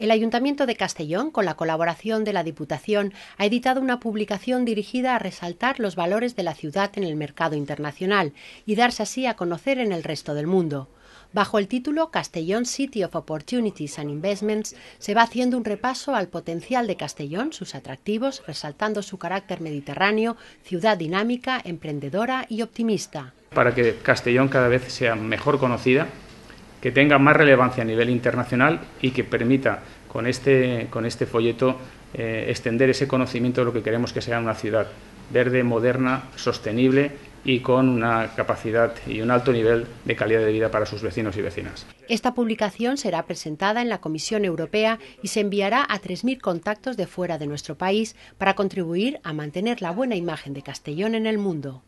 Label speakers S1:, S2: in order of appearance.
S1: El Ayuntamiento de Castellón, con la colaboración de la Diputación, ha editado una publicación dirigida a resaltar los valores de la ciudad en el mercado internacional y darse así a conocer en el resto del mundo. Bajo el título Castellón City of Opportunities and Investments, se va haciendo un repaso al potencial de Castellón, sus atractivos, resaltando su carácter mediterráneo, ciudad dinámica, emprendedora y optimista.
S2: Para que Castellón cada vez sea mejor conocida, que tenga más relevancia a nivel internacional y que permita con este, este folleto eh, extender ese conocimiento de lo que queremos que sea una ciudad verde, moderna, sostenible y con una capacidad y un alto nivel de calidad de vida para sus vecinos y vecinas.
S1: Esta publicación será presentada en la Comisión Europea y se enviará a 3.000 contactos de fuera de nuestro país para contribuir a mantener la buena imagen de Castellón en el mundo.